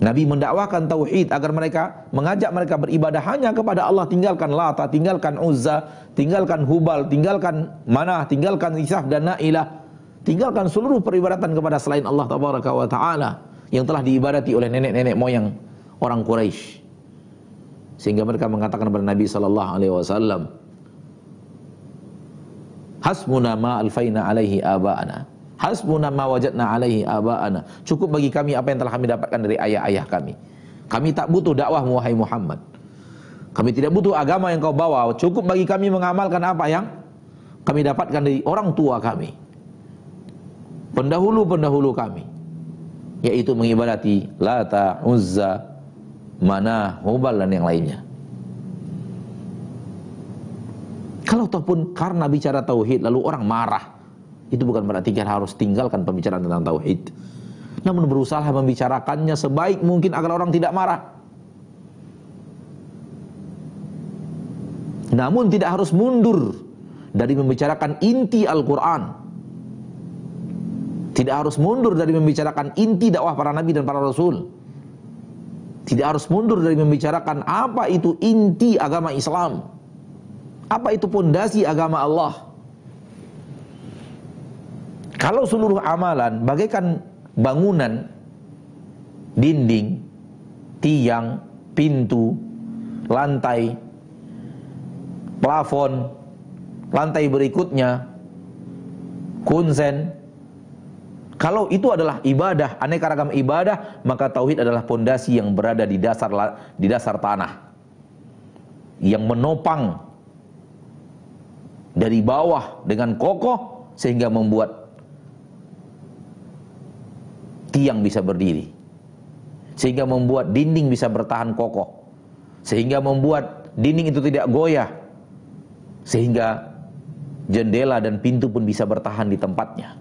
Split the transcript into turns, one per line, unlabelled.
Nabi mendakwakan tauhid agar mereka mengajak mereka beribadah hanya kepada Allah, tinggalkan Lata, tinggalkan Uzza, tinggalkan Hubal, tinggalkan mana, tinggalkan Isaf dan Nailah. Tinggalkan seluruh peribadatan kepada selain Allah tabaraka wa taala yang telah diibadati oleh nenek-nenek moyang orang Quraisy. Sehingga mereka mengatakan kepada Nabi sallallahu alaihi wasallam, "Hasbuna ma alfaina alaihi aba'ana." Hasbuna ma wajadna alaihi aba'ana. Cukup bagi kami apa yang telah kami dapatkan dari ayah-ayah kami. Kami tak butuh dakwah wahai Muhammad. Kami tidak butuh agama yang kau bawa. Cukup bagi kami mengamalkan apa yang kami dapatkan dari orang tua kami. Pendahulu-pendahulu kami. Yaitu mengibadati Lata, Uzza, Mana, Hubal dan yang lainnya. Kalau ataupun karena bicara tauhid lalu orang marah itu bukan berarti kita harus tinggalkan pembicaraan tentang tauhid. Namun berusaha membicarakannya sebaik mungkin agar orang tidak marah. Namun tidak harus mundur dari membicarakan inti Al-Qur'an. Tidak harus mundur dari membicarakan inti dakwah para nabi dan para rasul. Tidak harus mundur dari membicarakan apa itu inti agama Islam. Apa itu pondasi agama Allah? Kalau seluruh amalan bagaikan bangunan, dinding, tiang, pintu, lantai, plafon, lantai berikutnya, kunsen. Kalau itu adalah ibadah, aneka ragam ibadah, maka tauhid adalah pondasi yang berada di dasar di dasar tanah. Yang menopang dari bawah dengan kokoh sehingga membuat tiang bisa berdiri. Sehingga membuat dinding bisa bertahan kokoh. Sehingga membuat dinding itu tidak goyah. Sehingga jendela dan pintu pun bisa bertahan di tempatnya.